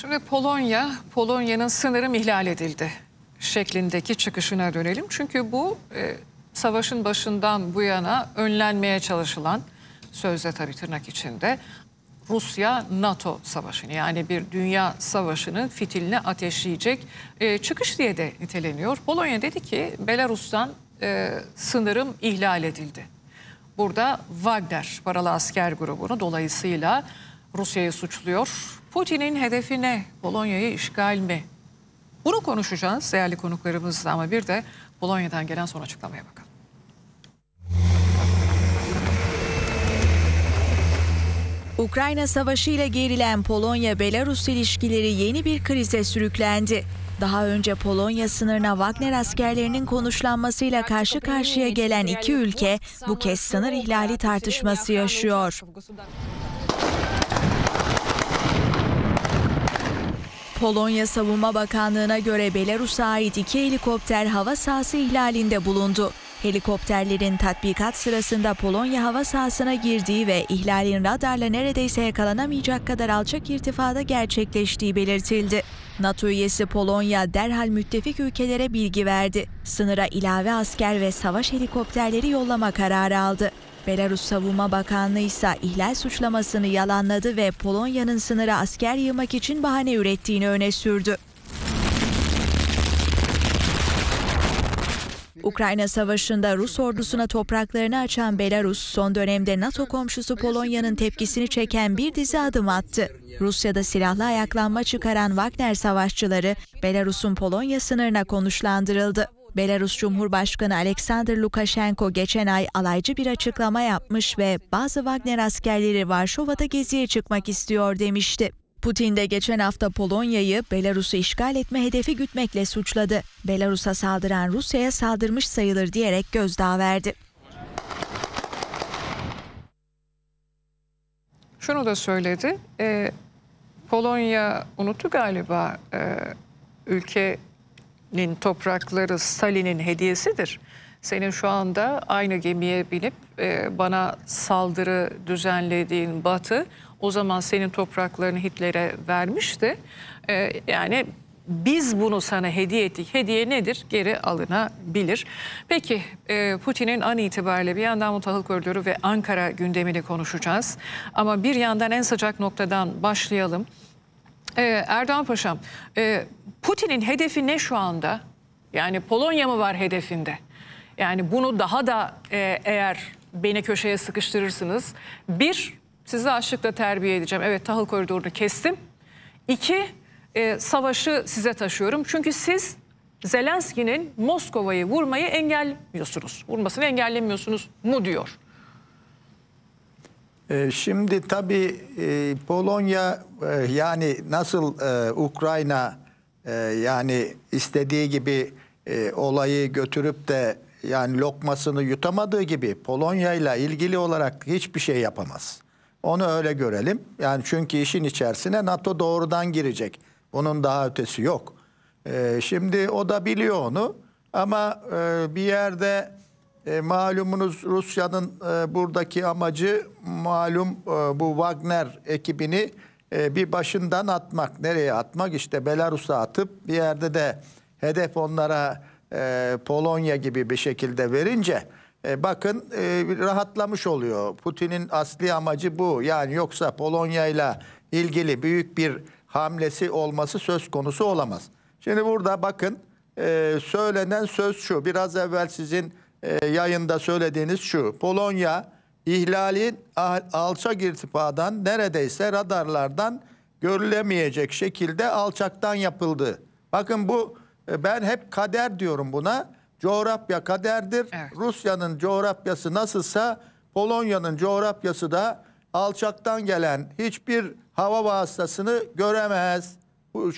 Şimdi Polonya, Polonya'nın sınırım ihlal edildi şeklindeki çıkışına dönelim. Çünkü bu e, savaşın başından bu yana önlenmeye çalışılan sözde tabii tırnak içinde Rusya-NATO savaşını yani bir dünya savaşının fitilini ateşleyecek e, çıkış diye de niteleniyor. Polonya dedi ki Belarus'tan e, sınırım ihlal edildi. Burada Wagner paralı asker grubunu dolayısıyla Rusya'yı suçluyor. Putin'in hedefi ne? Polonya'yı işgal mi? Bunu konuşacağız değerli konuklarımızla ama bir de Polonya'dan gelen son açıklamaya bakalım. Ukrayna Savaşı ile gerilen Polonya-Belarus ilişkileri yeni bir krize sürüklendi. Daha önce Polonya sınırına Wagner askerlerinin konuşlanmasıyla karşı karşıya gelen iki ülke bu kez sınır ihlali tartışması yaşıyor. Polonya Savunma Bakanlığı'na göre Belarus'a ait iki helikopter hava sahası ihlalinde bulundu. Helikopterlerin tatbikat sırasında Polonya hava sahasına girdiği ve ihlalin radarla neredeyse yakalanamayacak kadar alçak irtifada gerçekleştiği belirtildi. NATO üyesi Polonya derhal müttefik ülkelere bilgi verdi. Sınıra ilave asker ve savaş helikopterleri yollama kararı aldı. Belarus Savunma Bakanlığı ise ihlal suçlamasını yalanladı ve Polonya'nın sınırı asker yığmak için bahane ürettiğini öne sürdü. Ukrayna Savaşı'nda Rus ordusuna topraklarını açan Belarus, son dönemde NATO komşusu Polonya'nın tepkisini çeken bir dizi adım attı. Rusya'da silahlı ayaklanma çıkaran Wagner savaşçıları, Belarus'un Polonya sınırına konuşlandırıldı. Belarus Cumhurbaşkanı Alexander Lukashenko geçen ay alaycı bir açıklama yapmış ve bazı Wagner askerleri Varşova'da geziye çıkmak istiyor demişti. Putin de geçen hafta Polonya'yı Belarus'u işgal etme hedefi gütmekle suçladı. Belarus'a saldıran Rusya'ya saldırmış sayılır diyerek gözdağı verdi. Şunu da söyledi, e, Polonya unuttu galiba e, ülke Suriye'nin toprakları Stalin'in hediyesidir. Senin şu anda aynı gemiye binip e, bana saldırı düzenlediğin Batı o zaman senin topraklarını Hitler'e vermişti. E, yani biz bunu sana hediye ettik. Hediye nedir? Geri alınabilir. Peki e, Putin'in an itibariyle bir yandan Mutahıl Koridoru ve Ankara gündemini konuşacağız. Ama bir yandan en sıcak noktadan başlayalım. Ee, Erdoğan Paşam, e, Putin'in hedefi ne şu anda? Yani Polonya mı var hedefinde? Yani bunu daha da e, eğer beni köşeye sıkıştırırsınız. Bir, sizi açlıkla terbiye edeceğim. Evet tahıl koridorunu kestim. İki, e, savaşı size taşıyorum. Çünkü siz Zelenski'nin Moskova'yı vurmayı engelliyorsunuz. Vurmasını engellemiyorsunuz mu diyor. Ee, şimdi tabii e, Polonya e, yani nasıl e, Ukrayna yani istediği gibi olayı götürüp de yani lokmasını yutamadığı gibi Polonya ile ilgili olarak hiçbir şey yapamaz. Onu öyle görelim. Yani çünkü işin içerisine NATO doğrudan girecek. Bunun daha ötesi yok. Şimdi o da biliyor onu ama bir yerde e, malumunuz Rusya'nın e, buradaki amacı malum e, bu Wagner ekibini e, bir başından atmak. Nereye atmak? İşte Belarus'a atıp bir yerde de hedef onlara e, Polonya gibi bir şekilde verince e, bakın e, rahatlamış oluyor. Putin'in asli amacı bu. Yani yoksa Polonya'yla ilgili büyük bir hamlesi olması söz konusu olamaz. Şimdi burada bakın e, söylenen söz şu. Biraz evvel sizin e, yayında söylediğiniz şu. Polonya ihlalin alçak irtifadan neredeyse radarlardan görülemeyecek şekilde alçaktan yapıldı. Bakın bu e, ben hep kader diyorum buna. Coğrafya kaderdir. Evet. Rusya'nın coğrafyası nasılsa Polonya'nın coğrafyası da alçaktan gelen hiçbir hava vasıtasını göremez.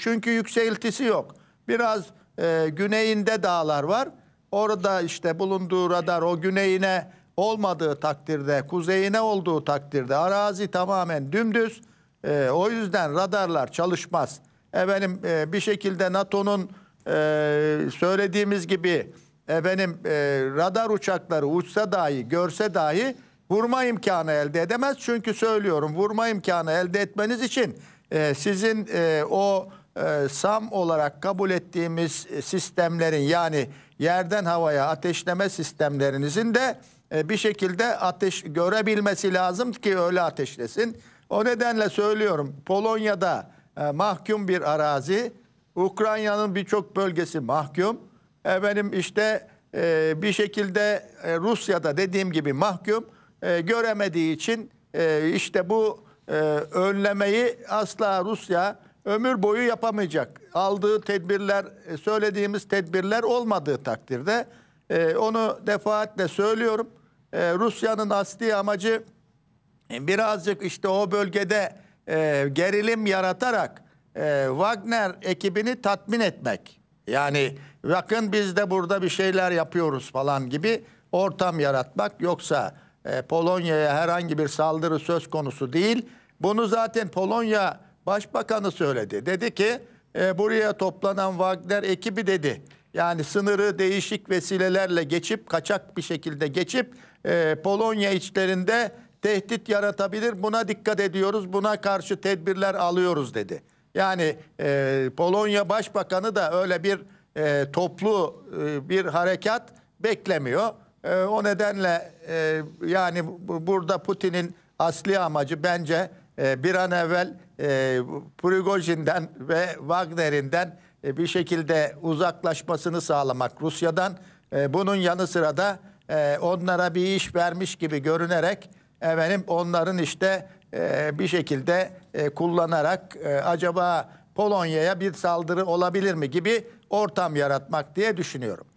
Çünkü yükseltisi yok. Biraz e, güneyinde dağlar var. Orada işte bulunduğu radar o güneyine olmadığı takdirde, kuzeyine olduğu takdirde arazi tamamen dümdüz. E, o yüzden radarlar çalışmaz. Efendim e, bir şekilde NATO'nun e, söylediğimiz gibi efendim e, radar uçakları uçsa dahi, görse dahi vurma imkanı elde edemez. Çünkü söylüyorum vurma imkanı elde etmeniz için e, sizin e, o e, SAM olarak kabul ettiğimiz e, sistemlerin yani yerden havaya ateşleme sistemlerinizin de e, bir şekilde ateş görebilmesi lazım ki öyle ateşlesin. O nedenle söylüyorum Polonya'da mahkum bir arazi, Ukrayna'nın birçok bölgesi mahkum. Efendim işte bir şekilde Rusya'da dediğim gibi mahkum göremediği için işte bu önlemeyi asla Rusya ömür boyu yapamayacak. Aldığı tedbirler, e, söylediğimiz tedbirler olmadığı takdirde e, onu defaatle söylüyorum. E, Rusya'nın asli amacı birazcık işte o bölgede gerilim yaratarak Wagner ekibini tatmin etmek. Yani bakın biz de burada bir şeyler yapıyoruz falan gibi ortam yaratmak. Yoksa Polonya'ya herhangi bir saldırı söz konusu değil. Bunu zaten Polonya Başbakanı söyledi. Dedi ki e, buraya toplanan Wagner ekibi dedi. Yani sınırı değişik vesilelerle geçip kaçak bir şekilde geçip e, Polonya içlerinde tehdit yaratabilir. Buna dikkat ediyoruz. Buna karşı tedbirler alıyoruz dedi. Yani e, Polonya Başbakanı da öyle bir e, toplu e, bir harekat beklemiyor. E, o nedenle e, yani burada Putin'in asli amacı bence e, bir an evvel e, Prigojin'den ve Wagner'inden e, bir şekilde uzaklaşmasını sağlamak Rusya'dan. E, bunun yanı sıra da e, onlara bir iş vermiş gibi görünerek efendim onların işte e, bir şekilde e, kullanarak e, acaba Polonya'ya bir saldırı olabilir mi gibi ortam yaratmak diye düşünüyorum.